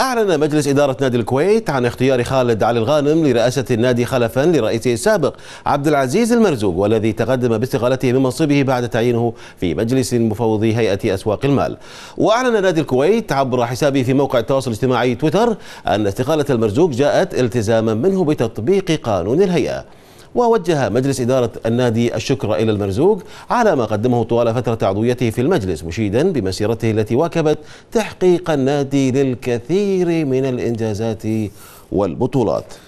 أعلن مجلس إدارة نادي الكويت عن اختيار خالد علي الغانم لرئاسة النادي خلفا لرئيسه السابق عبد العزيز المرزوق والذي تقدم باستقالته من منصبه بعد تعيينه في مجلس مفوضي هيئة أسواق المال وأعلن نادي الكويت عبر حسابه في موقع التواصل الاجتماعي تويتر أن استقالة المرزوق جاءت التزاما منه بتطبيق قانون الهيئة ووجه مجلس إدارة النادي الشكر إلى المرزوق على ما قدمه طوال فترة عضويته في المجلس مشيدا بمسيرته التي واكبت تحقيق النادي للكثير من الإنجازات والبطولات